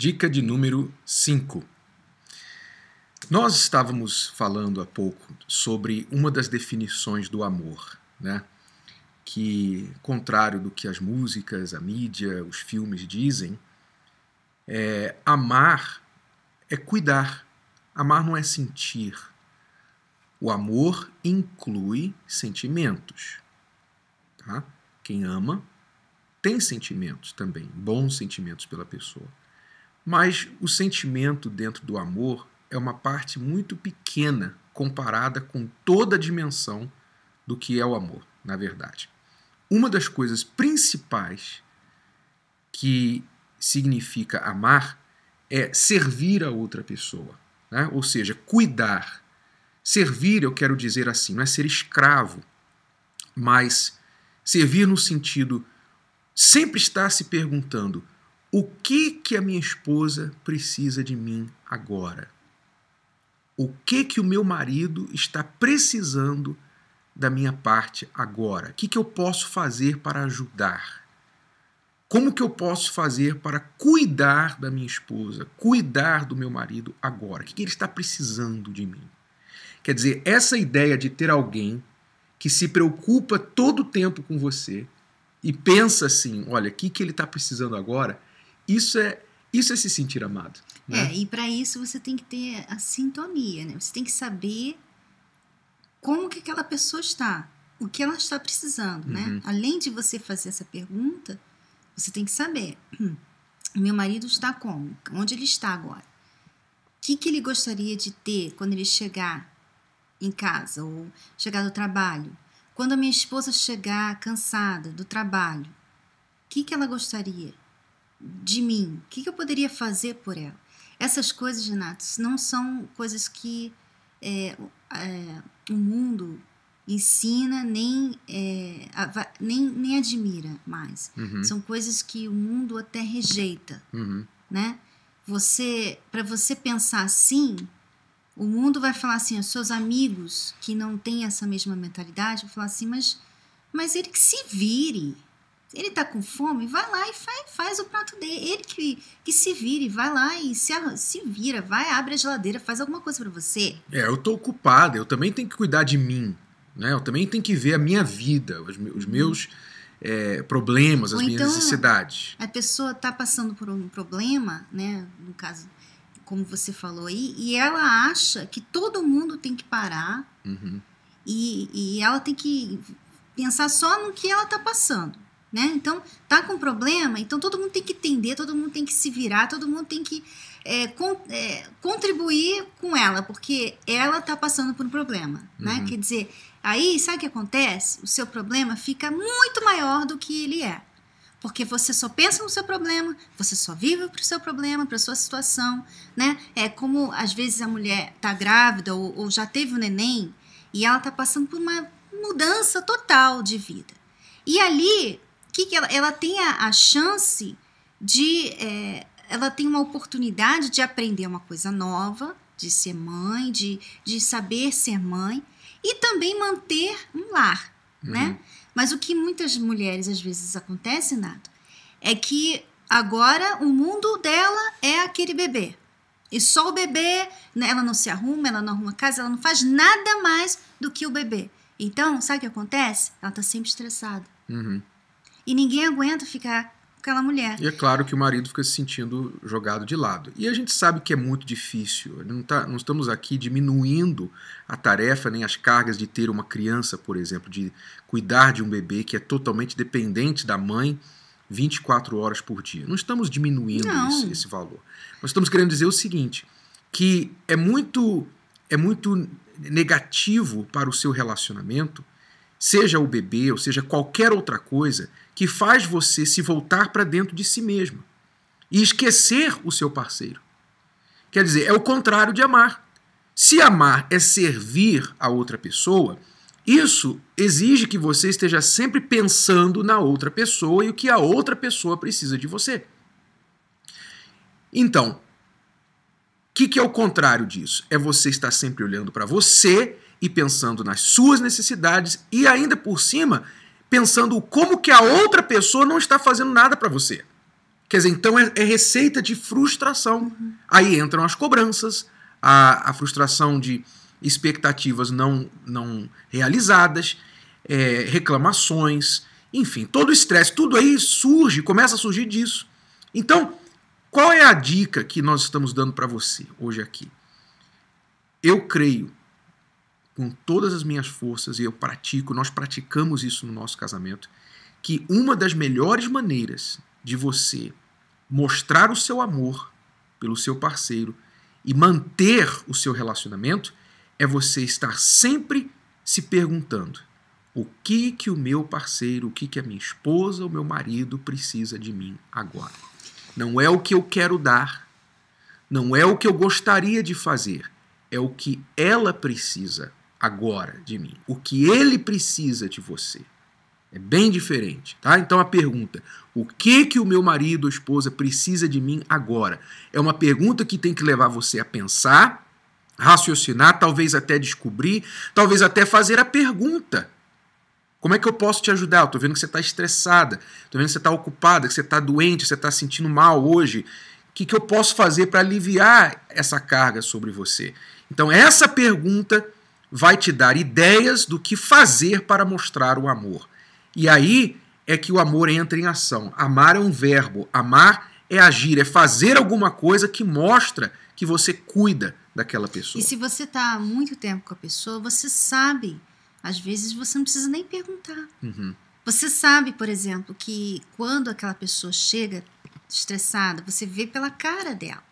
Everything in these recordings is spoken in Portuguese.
Dica de número 5. Nós estávamos falando há pouco sobre uma das definições do amor, né? que, contrário do que as músicas, a mídia, os filmes dizem, é, amar é cuidar. Amar não é sentir. O amor inclui sentimentos. Tá? Quem ama tem sentimentos também, bons sentimentos pela pessoa. Mas o sentimento dentro do amor é uma parte muito pequena comparada com toda a dimensão do que é o amor, na verdade. Uma das coisas principais que significa amar é servir a outra pessoa, né? ou seja, cuidar. Servir, eu quero dizer assim, não é ser escravo, mas servir no sentido sempre estar se perguntando o que que a minha esposa precisa de mim agora? O que que o meu marido está precisando da minha parte agora? O que que eu posso fazer para ajudar? Como que eu posso fazer para cuidar da minha esposa, cuidar do meu marido agora? O que, que ele está precisando de mim? Quer dizer, essa ideia de ter alguém que se preocupa todo o tempo com você e pensa assim: olha, o que, que ele está precisando agora? Isso é, isso é se sentir amado. Né? É, e para isso você tem que ter a sintonia, né? Você tem que saber como que aquela pessoa está, o que ela está precisando, né? uhum. né? Além de você fazer essa pergunta, você tem que saber. Meu marido está como? Onde ele está agora? O que, que ele gostaria de ter quando ele chegar em casa ou chegar do trabalho? Quando a minha esposa chegar cansada do trabalho, o que, que ela gostaria? de mim? O que, que eu poderia fazer por ela? Essas coisas, Renato, não são coisas que é, é, o mundo ensina nem, é, nem, nem admira mais. Uhum. São coisas que o mundo até rejeita, uhum. né? Você, para você pensar assim, o mundo vai falar assim, os seus amigos que não têm essa mesma mentalidade vão falar assim, mas, mas ele que se vire, ele tá com fome? Vai lá e faz, faz o prato dele. Ele que, que se vire, vai lá e se, se vira, vai, abre a geladeira, faz alguma coisa para você. É, eu tô ocupada, eu também tenho que cuidar de mim, né? Eu também tenho que ver a minha vida, os, os meus é, problemas, Ou as minhas então, necessidades. A pessoa tá passando por um problema, né? No caso, como você falou aí, e ela acha que todo mundo tem que parar uhum. e, e ela tem que pensar só no que ela tá passando. Né? Então, tá com problema, então todo mundo tem que entender, todo mundo tem que se virar, todo mundo tem que é, con é, contribuir com ela, porque ela tá passando por um problema, né? uhum. né? Quer dizer, aí sabe o que acontece? O seu problema fica muito maior do que ele é. Porque você só pensa no seu problema, você só vive para o seu problema, para a sua situação, né? É como às vezes a mulher tá grávida ou, ou já teve um neném e ela tá passando por uma mudança total de vida. E ali que, que ela, ela tem a, a chance de. É, ela tem uma oportunidade de aprender uma coisa nova, de ser mãe, de, de saber ser mãe e também manter um lar, uhum. né? Mas o que muitas mulheres às vezes acontece, Nato, é que agora o mundo dela é aquele bebê. E só o bebê, né, ela não se arruma, ela não arruma casa, ela não faz nada mais do que o bebê. Então, sabe o que acontece? Ela está sempre estressada. Uhum. E ninguém aguenta ficar com aquela mulher. E é claro que o marido fica se sentindo jogado de lado. E a gente sabe que é muito difícil. Não, tá, não estamos aqui diminuindo a tarefa nem as cargas de ter uma criança, por exemplo, de cuidar de um bebê que é totalmente dependente da mãe. 24 horas por dia. Não estamos diminuindo esse, esse valor. Nós estamos querendo dizer o seguinte: que é muito, é muito negativo para o seu relacionamento seja o bebê ou seja qualquer outra coisa, que faz você se voltar para dentro de si mesmo e esquecer o seu parceiro. Quer dizer, é o contrário de amar. Se amar é servir a outra pessoa, isso exige que você esteja sempre pensando na outra pessoa e o que a outra pessoa precisa de você. Então, o que, que é o contrário disso? É você estar sempre olhando para você e pensando nas suas necessidades e ainda por cima pensando como que a outra pessoa não está fazendo nada para você. Quer dizer, então é, é receita de frustração. Uhum. Aí entram as cobranças, a, a, frustração de expectativas não, não realizadas, é, reclamações, enfim, todo o estresse, tudo aí surge, começa a surgir disso. Então, qual é a dica que nós estamos dando para você hoje aqui? Eu creio com todas as minhas forças, e eu pratico, nós praticamos isso no nosso casamento, que uma das melhores maneiras de você mostrar o seu amor pelo seu parceiro e manter o seu relacionamento é você estar sempre se perguntando: o que que o meu parceiro, o que que a minha esposa, o meu marido precisa de mim agora? Não é o que eu quero dar, não é o que eu gostaria de fazer, é o que ela precisa agora de mim. O que ele precisa de você. É bem diferente, tá? Então a pergunta: o que que o meu marido ou esposa precisa de mim agora? É uma pergunta que tem que levar você a pensar, raciocinar, talvez até descobrir, talvez até fazer a pergunta. Como é que eu posso te ajudar? Eu tô vendo que você está estressada, tô vendo que você está ocupada, que você está doente, que você está sentindo mal hoje. O que, que eu posso fazer para aliviar essa carga sobre você? Então, essa pergunta vai te dar ideias do que fazer para mostrar o amor. E aí é que o amor entra em ação. Amar é um verbo, amar é agir, é fazer alguma coisa que mostra que você cuida daquela pessoa. E se você está muito tempo com a pessoa, você sabe. Às vezes você não precisa nem perguntar. Uhum. Você sabe, por exemplo, que quando aquela pessoa chega estressada, você vê pela cara dela.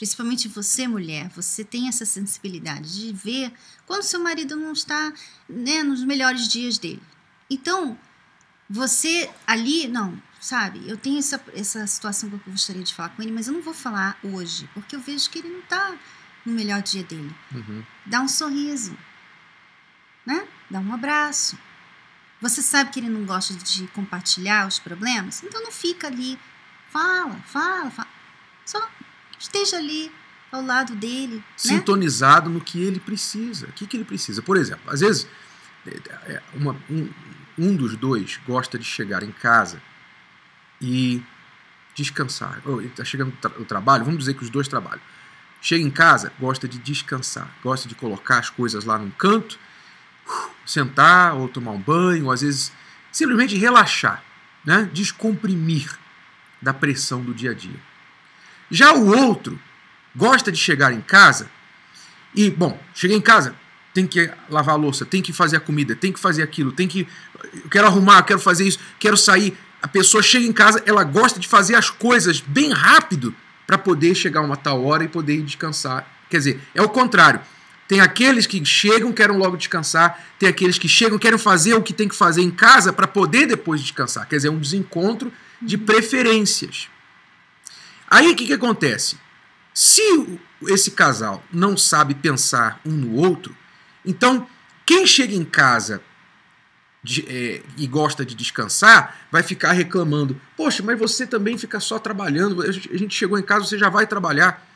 Principalmente você, mulher, você tem essa sensibilidade de ver quando seu marido não está né, nos melhores dias dele. Então, você ali, não, sabe? Eu tenho essa, essa situação que eu gostaria de falar com ele, mas eu não vou falar hoje, porque eu vejo que ele não está no melhor dia dele. Uhum. Dá um sorriso, né? Dá um abraço. Você sabe que ele não gosta de compartilhar os problemas? Então não fica ali. Fala, fala, fala. Só esteja ali ao lado dele. Né? Sintonizado né? no que ele precisa. O que, que ele precisa? Por exemplo, às vezes é, é, uma, um, um dos dois gosta de chegar em casa e descansar. Oh, está chegando o, tra o trabalho, vamos dizer que os dois trabalham. Chega em casa, gosta de descansar, gosta de colocar as coisas lá num canto, uh, sentar ou tomar um banho, ou às vezes simplesmente relaxar, né? descomprimir da pressão do dia a dia. Já o outro gosta de chegar em casa e, bom, cheguei em casa, tem que lavar a louça, tem que fazer a comida, tem que fazer aquilo, tem que. quero arrumar, quero fazer isso, quero sair. A pessoa chega em casa, ela gosta de fazer as coisas bem rápido para poder chegar uma tal hora e poder descansar. Quer dizer, é o contrário. Tem aqueles que chegam, querem logo descansar, tem aqueles que chegam, querem fazer o que tem que fazer em casa para poder depois descansar. Quer dizer, é um desencontro de uhum. preferências. Aí o que, que acontece? Se esse casal não sabe pensar um no outro, então quem chega em casa de, é, e gosta de descansar vai ficar reclamando: Poxa, mas você também fica só trabalhando. A gente chegou em casa, você já vai trabalhar.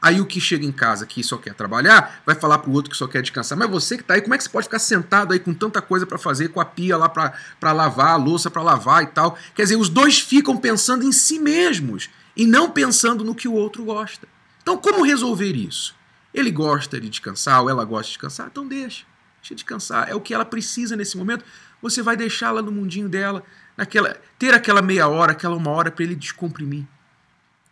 Aí o que chega em casa que só quer trabalhar vai falar pro outro que só quer descansar. Mas você que está aí, como é que você pode ficar sentado aí com tanta coisa para fazer, com a pia lá para lavar, a louça para lavar e tal? Quer dizer, os dois ficam pensando em si mesmos e não pensando no que o outro gosta. Então, como resolver isso? Ele gosta de descansar ou ela gosta de descansar? Então, deixa. Deixa descansar. É o que ela precisa nesse momento. Você vai deixá-la no mundinho dela, naquela, ter aquela meia hora, aquela uma hora para ele descomprimir.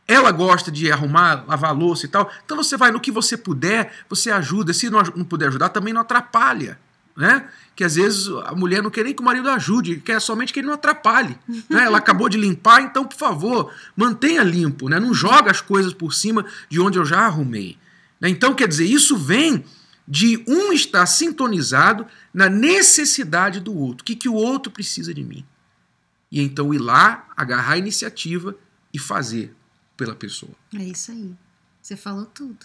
Ela gosta de arrumar, lavar louça e tal. Então você vai no que você puder, você ajuda. Se não, não puder ajudar, também não atrapalha né? Que às vezes a mulher não quer nem que o marido ajude, quer somente que ele não atrapalhe. Né? Ela acabou de limpar, então, por favor, mantenha limpo, né? não joga as coisas por cima de onde eu já arrumei. Né? Então, quer dizer, isso vem de um estar sintonizado na necessidade do outro. O que, que o outro precisa de mim? E então ir lá, agarrar a iniciativa e fazer pela pessoa. É isso aí. Você falou tudo.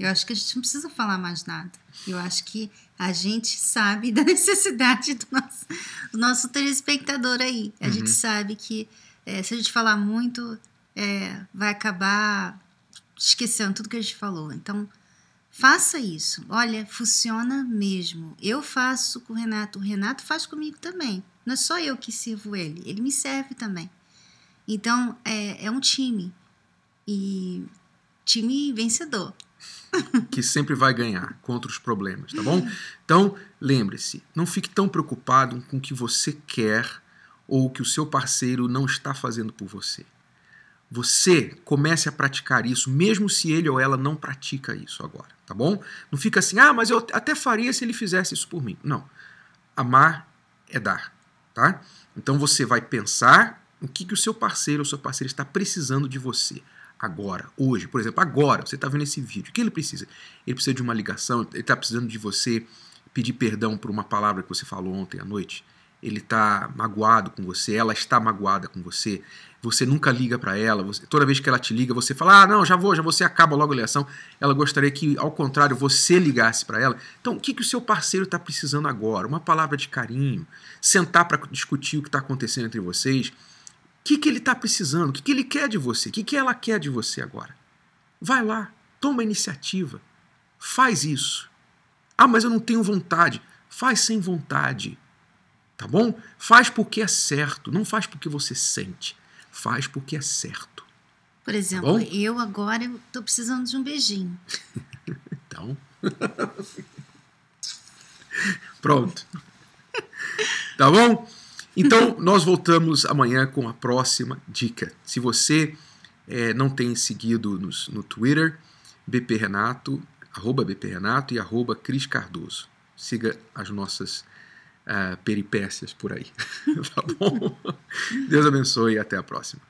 Eu acho que a gente não precisa falar mais nada. Eu acho que a gente sabe da necessidade do nosso, do nosso telespectador aí. A uhum. gente sabe que é, se a gente falar muito, é, vai acabar esquecendo tudo que a gente falou. Então, faça isso. Olha, funciona mesmo. Eu faço com o Renato, o Renato faz comigo também. Não é só eu que sirvo ele, ele me serve também. Então, é, é um time. E time vencedor. que sempre vai ganhar contra os problemas, tá bom? Então, lembre-se, não fique tão preocupado com o que você quer ou o que o seu parceiro não está fazendo por você. Você comece a praticar isso, mesmo se ele ou ela não pratica isso agora, tá bom? Não fica assim, ah, mas eu até faria se ele fizesse isso por mim. Não. Amar é dar, tá? Então você vai pensar o que, que o seu parceiro ou sua parceira está precisando de você agora, hoje, por exemplo, agora, você está vendo esse vídeo, o que ele precisa? Ele precisa de uma ligação, ele está precisando de você pedir perdão por uma palavra que você falou ontem à noite, ele está magoado com você, ela está magoada com você, você nunca liga para ela, você, toda vez que ela te liga, você fala, ah, não, já vou, já você acaba logo a ligação, ela gostaria que, ao contrário, você ligasse para ela. Então, o que, que o seu parceiro está precisando agora? Uma palavra de carinho, sentar para discutir o que está acontecendo entre vocês, que, que ele está precisando? O que, que ele quer de você? O que, que ela quer de você agora? Vai lá, toma iniciativa, faz isso. Ah, mas eu não tenho vontade. Faz sem vontade, tá bom? Faz porque é certo, não faz porque você sente. Faz porque é certo. Por tá exemplo, tá eu agora estou precisando de um beijinho. então. Pronto. tá bom? Então, nós voltamos amanhã com a próxima dica. Se você é, não tem seguido nos, no Twitter, BP Renato, arroba BP Renato e arroba Cris Cardoso. Siga as nossas uh, peripécias por aí. tá bom? Deus abençoe e até a próxima.